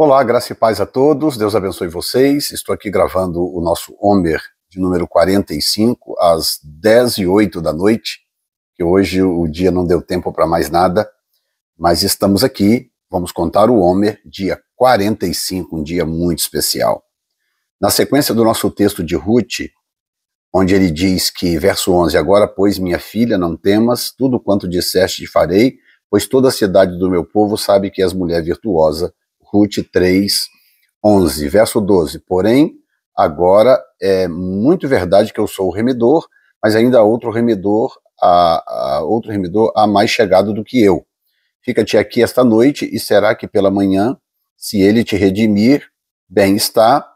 Olá, graça e paz a todos, Deus abençoe vocês. Estou aqui gravando o nosso Homer de número 45, às 10 e 8 da noite, que hoje o dia não deu tempo para mais nada, mas estamos aqui, vamos contar o Homer, dia 45, um dia muito especial. Na sequência do nosso texto de Ruth, onde ele diz que, verso 11, Agora, pois, minha filha, não temas, tudo quanto disseste farei, pois toda a cidade do meu povo sabe que és mulher virtuosa, Ruth 3, 11, verso 12. Porém, agora é muito verdade que eu sou o remidor, mas ainda há outro remidor, há, há outro remidor há mais chegado do que eu. Fica-te aqui esta noite, e será que pela manhã, se ele te redimir, bem está,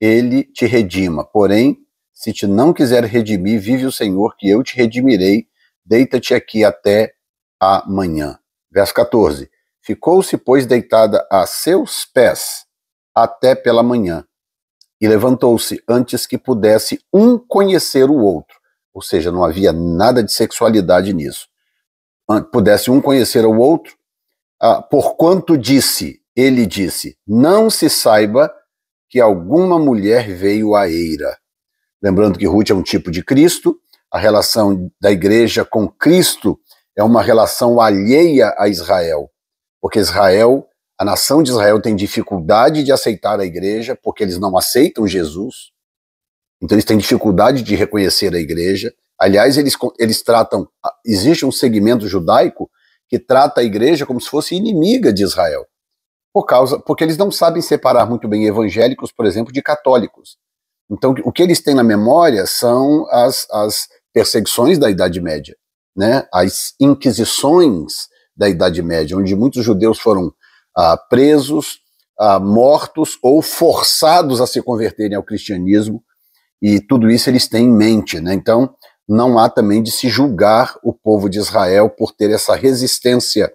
ele te redima. Porém, se te não quiser redimir, vive o Senhor, que eu te redimirei, deita-te aqui até amanhã. Verso 14. Ficou-se, pois, deitada a seus pés até pela manhã, e levantou-se antes que pudesse um conhecer o outro, ou seja, não havia nada de sexualidade nisso. Pudesse um conhecer o outro, ah, porquanto disse, ele disse, não se saiba que alguma mulher veio à eira. Lembrando que Ruth é um tipo de Cristo, a relação da igreja com Cristo é uma relação alheia a Israel porque Israel, a nação de Israel tem dificuldade de aceitar a igreja, porque eles não aceitam Jesus. Então eles têm dificuldade de reconhecer a igreja. Aliás, eles, eles tratam. Existe um segmento judaico que trata a igreja como se fosse inimiga de Israel. Por causa, porque eles não sabem separar muito bem evangélicos, por exemplo, de católicos. Então, o que eles têm na memória são as, as perseguições da Idade Média, né? as inquisições da Idade Média, onde muitos judeus foram ah, presos, ah, mortos ou forçados a se converterem ao cristianismo, e tudo isso eles têm em mente. Né? Então, não há também de se julgar o povo de Israel por ter essa resistência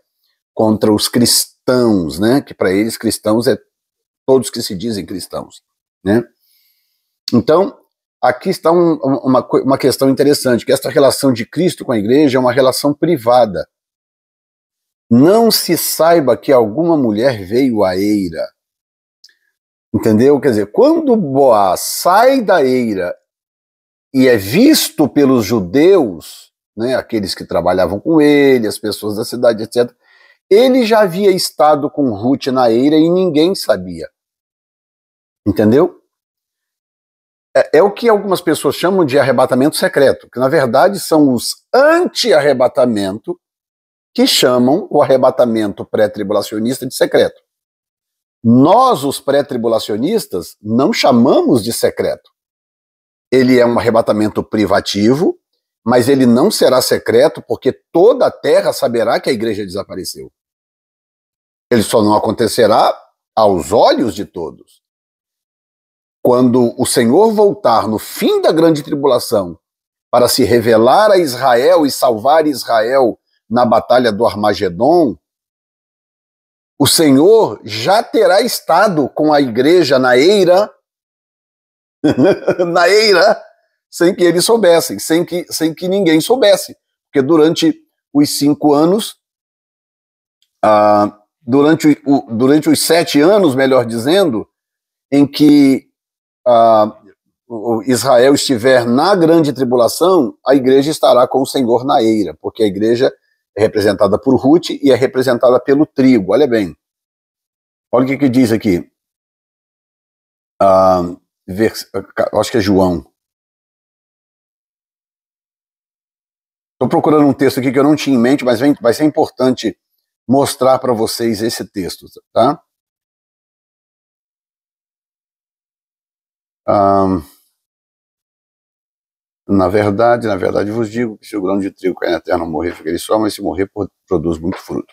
contra os cristãos, né? que para eles cristãos é todos que se dizem cristãos. Né? Então, aqui está um, uma, uma questão interessante, que esta relação de Cristo com a igreja é uma relação privada, não se saiba que alguma mulher veio à eira. Entendeu? Quer dizer, quando Boaz sai da eira e é visto pelos judeus, né, aqueles que trabalhavam com ele, as pessoas da cidade, etc., ele já havia estado com Ruth na eira e ninguém sabia. Entendeu? É, é o que algumas pessoas chamam de arrebatamento secreto, que na verdade são os anti-arrebatamento que chamam o arrebatamento pré-tribulacionista de secreto. Nós, os pré-tribulacionistas, não chamamos de secreto. Ele é um arrebatamento privativo, mas ele não será secreto porque toda a terra saberá que a igreja desapareceu. Ele só não acontecerá aos olhos de todos. Quando o Senhor voltar no fim da grande tribulação para se revelar a Israel e salvar Israel na Batalha do Armagedon, o Senhor já terá estado com a igreja na eira, na eira, sem que eles soubessem, sem que, sem que ninguém soubesse. Porque durante os cinco anos, ah, durante, o, durante os sete anos, melhor dizendo, em que ah, Israel estiver na grande tribulação, a igreja estará com o Senhor na eira, porque a igreja é representada por Ruth e é representada pelo trigo. Olha bem. Olha o que, que diz aqui. Ah, vers... Acho que é João. Estou procurando um texto aqui que eu não tinha em mente, mas vem, vai ser importante mostrar para vocês esse texto, tá? Um, ah, na verdade, na verdade vos digo que se o grão de trigo cair na terra não morrer, fica ele só, mas se morrer produz muito fruto.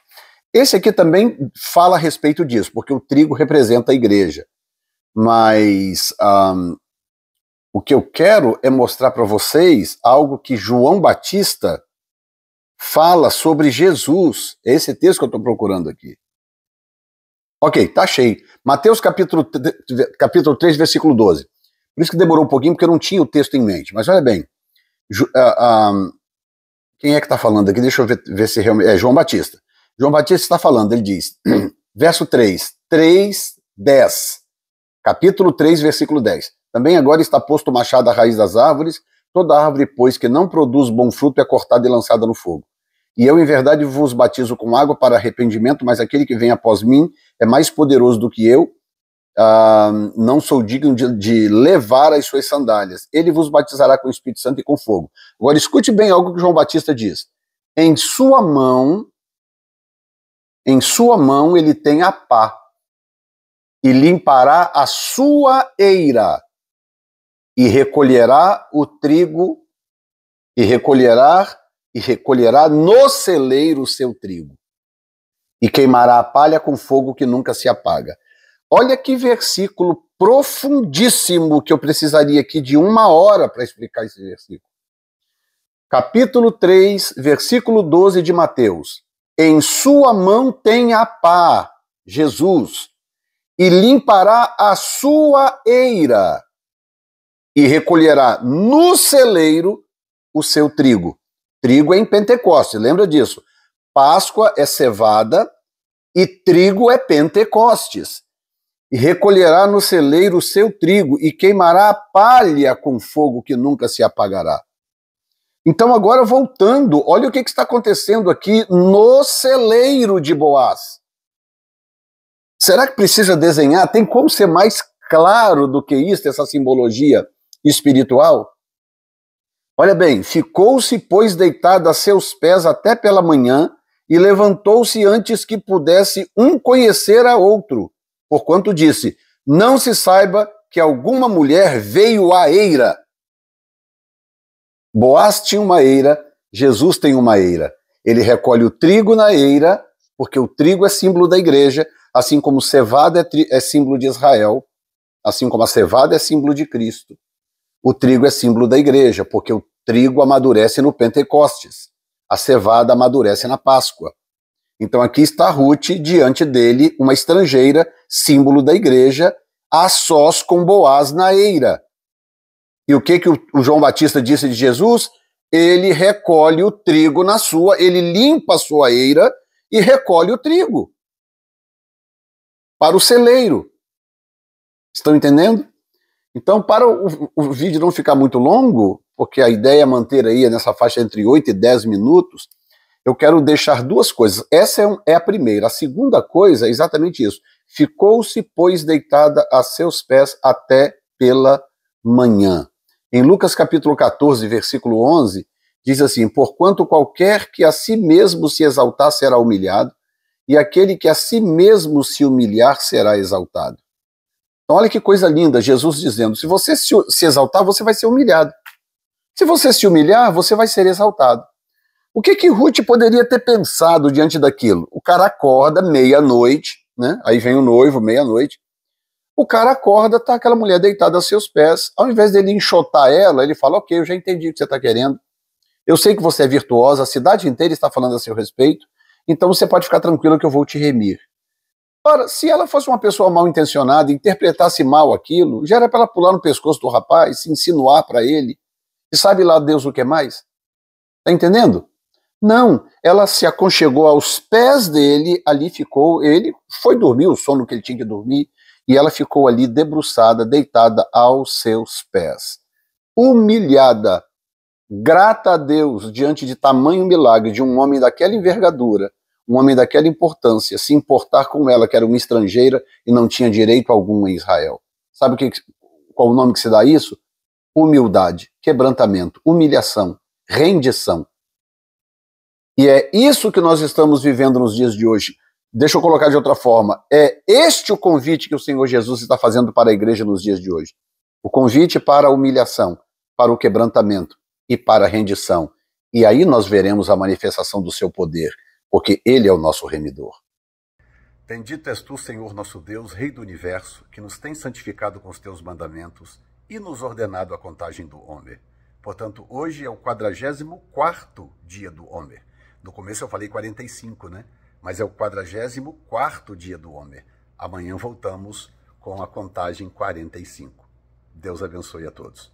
Esse aqui também fala a respeito disso, porque o trigo representa a igreja. Mas um, o que eu quero é mostrar para vocês algo que João Batista fala sobre Jesus. É esse texto que eu estou procurando aqui. Ok, tá cheio. Mateus capítulo, capítulo 3, versículo 12. Por isso que demorou um pouquinho, porque eu não tinha o texto em mente. Mas olha bem, ju, uh, uh, quem é que está falando aqui? Deixa eu ver, ver, se realmente. É João Batista. João Batista está falando, ele diz, verso 3, 3, 10. Capítulo 3, versículo 10. Também agora está posto o machado à raiz das árvores, toda árvore, pois, que não produz bom fruto é cortada e lançada no fogo. E eu, em verdade, vos batizo com água para arrependimento, mas aquele que vem após mim é mais poderoso do que eu, não sou digno de, de, levar as suas sandálias. Ele vos batizará com o Espírito Santo e com fogo. Agora escute bem algo que João Batista diz. Em sua mão, em sua mão ele tem a pá e limpará a sua eira e recolherá o trigo e recolherá e recolherá no celeiro o seu trigo e queimará a palha com fogo que nunca se apaga. Olha que versículo profundíssimo que eu precisaria aqui de uma hora para explicar esse versículo. Capítulo 3, versículo 12 de Mateus. Em sua mão tem a pá, Jesus, e limpará a sua eira, e recolherá no celeiro o seu trigo. Trigo é em Pentecostes, lembra disso? Páscoa é cevada e trigo é Pentecostes e recolherá no celeiro o seu trigo e queimará a palha com fogo que nunca se apagará. Então, agora voltando, olha o que, que está acontecendo aqui no celeiro de Boaz. Será que precisa desenhar? Tem como ser mais claro do que isso, essa simbologia espiritual? Olha bem, ficou-se, pois, deitado a seus pés até pela manhã e levantou-se antes que pudesse um conhecer a outro porquanto disse: Não se saiba que alguma mulher veio à eira. Boaz tinha uma eira, Jesus tem uma eira. Ele recolhe o trigo na eira, porque o trigo é símbolo da igreja, assim como cevada é, é símbolo de Israel, assim como a cevada é símbolo de Cristo. O trigo é símbolo da igreja, porque o trigo amadurece no Pentecostes, a cevada amadurece na Páscoa. Então aqui está Ruth diante dele, uma estrangeira, símbolo da igreja, a sós com Boaz na eira. E o que, que o, João Batista disse de Jesus? Ele recolhe o trigo na sua, ele limpa a sua eira e recolhe o trigo para o celeiro. Estão entendendo? Então, para o, o vídeo não ficar muito longo, porque a ideia é manter aí nessa faixa entre 8 e 10 minutos, eu quero deixar duas coisas. Essa é, um, é a primeira. A segunda coisa é exatamente isso. Ficou-se, pois, deitada a seus pés até pela manhã. Em Lucas capítulo 14, versículo 11, diz assim: Porquanto qualquer que a si mesmo se exaltar será humilhado, e aquele que a si mesmo se humilhar será exaltado. Então, olha que coisa linda, Jesus dizendo: se você se, se exaltar, você vai ser humilhado. Se você se humilhar, você vai ser exaltado. O que que Ruth poderia ter pensado diante daquilo? O cara acorda meia-noite, né? Aí vem o noivo, meia-noite. O cara acorda, tá aquela mulher deitada a seus pés. Ao invés dele enxotar ela, ele fala: Ok, eu já entendi o que você está querendo. Eu sei que você é virtuosa, a cidade inteira está falando a seu respeito, então você pode ficar tranquila que eu vou te remir. Ora, se ela fosse uma pessoa mal intencionada, interpretasse mal aquilo, já era para ela pular no pescoço do rapaz, se insinuar para ele, e sabe lá Deus o que mais? Tá entendendo? Não, ela se aconchegou aos pés dele, ali ficou, ele foi dormir o sono que ele tinha que dormir, e ela ficou ali debruçada, deitada aos seus pés. Humilhada, grata a Deus diante de tamanho milagre de um homem daquela envergadura, um homem daquela importância, se importar com ela, que era uma estrangeira e não tinha direito algum em Israel. Sabe que, qual o nome que se dá a isso? Humildade, quebrantamento, humilhação, rendição e é isso que nós estamos vivendo nos dias de hoje. Deixa eu colocar de outra forma. É este o convite que o Senhor Jesus está fazendo para a igreja nos dias de hoje. O convite para a humilhação, para o quebrantamento e para a rendição. E aí nós veremos a manifestação do seu poder, porque ele é o nosso remidor. Bendito és tu, Senhor nosso Deus, Rei do universo, que nos tem santificado com os teus mandamentos e nos ordenado a contagem do Homem. Portanto, hoje é o 44 dia do Homem. No começo eu falei 45, né? Mas é o 44 dia do homem. Amanhã voltamos com a contagem 45. Deus abençoe a todos.